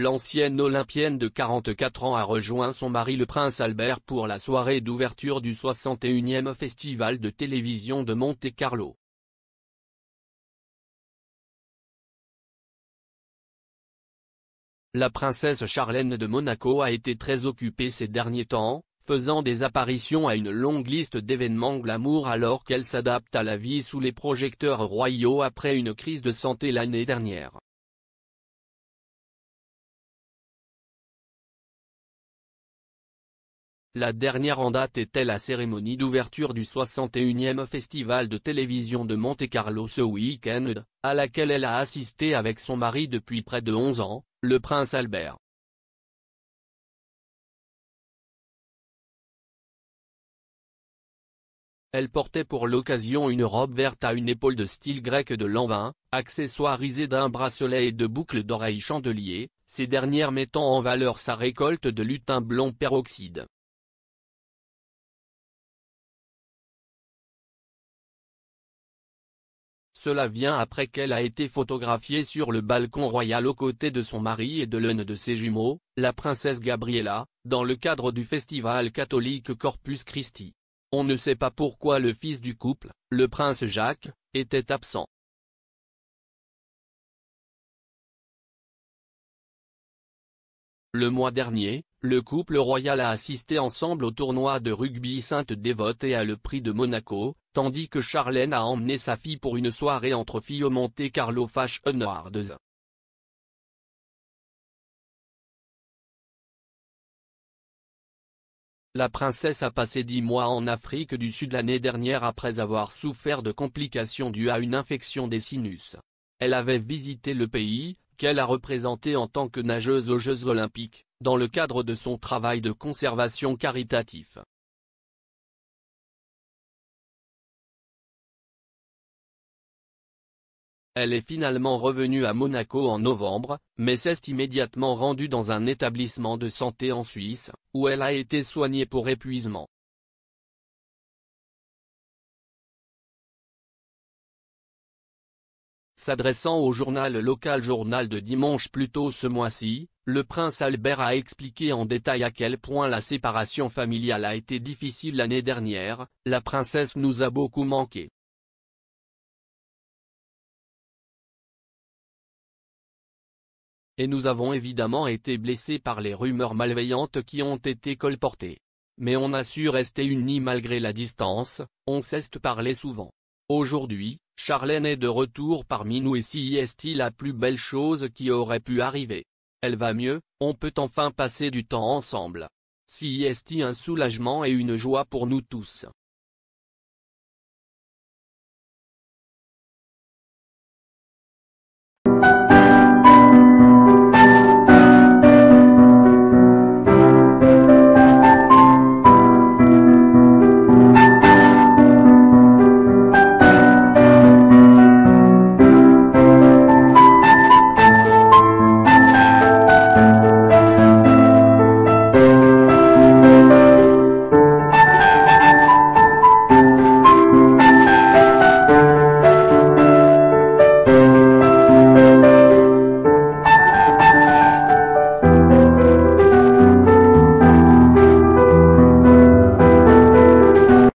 L'ancienne olympienne de 44 ans a rejoint son mari le prince Albert pour la soirée d'ouverture du 61e festival de télévision de Monte-Carlo. La princesse Charlène de Monaco a été très occupée ces derniers temps, faisant des apparitions à une longue liste d'événements glamour alors qu'elle s'adapte à la vie sous les projecteurs royaux après une crise de santé l'année dernière. La dernière en date était la cérémonie d'ouverture du 61e Festival de télévision de Monte-Carlo ce week-end, à laquelle elle a assisté avec son mari depuis près de 11 ans, le prince Albert. Elle portait pour l'occasion une robe verte à une épaule de style grec de l'an accessoirisée d'un bracelet et de boucles d'oreilles chandeliers, ces dernières mettant en valeur sa récolte de lutin blond peroxyde. Cela vient après qu'elle a été photographiée sur le balcon royal aux côtés de son mari et de l'une de ses jumeaux, la princesse Gabriella, dans le cadre du festival catholique Corpus Christi. On ne sait pas pourquoi le fils du couple, le prince Jacques, était absent. Le mois dernier, le couple royal a assisté ensemble au tournoi de rugby Sainte-Dévote et à le prix de Monaco, tandis que Charlène a emmené sa fille pour une soirée entre filles au Monte Carlo Fashion La princesse a passé dix mois en Afrique du Sud l'année dernière après avoir souffert de complications dues à une infection des sinus. Elle avait visité le pays, qu'elle a représenté en tant que nageuse aux Jeux Olympiques, dans le cadre de son travail de conservation caritatif. Elle est finalement revenue à Monaco en novembre, mais s'est immédiatement rendue dans un établissement de santé en Suisse, où elle a été soignée pour épuisement. S'adressant au journal local Journal de dimanche plus tôt ce mois-ci, le prince Albert a expliqué en détail à quel point la séparation familiale a été difficile l'année dernière, la princesse nous a beaucoup manqué. Et nous avons évidemment été blessés par les rumeurs malveillantes qui ont été colportées. Mais on a su rester unis malgré la distance, on de parler souvent. Aujourd'hui, Charlène est de retour parmi nous et si est il la plus belle chose qui aurait pu arriver. Elle va mieux, on peut enfin passer du temps ensemble. Si est il un soulagement et une joie pour nous tous.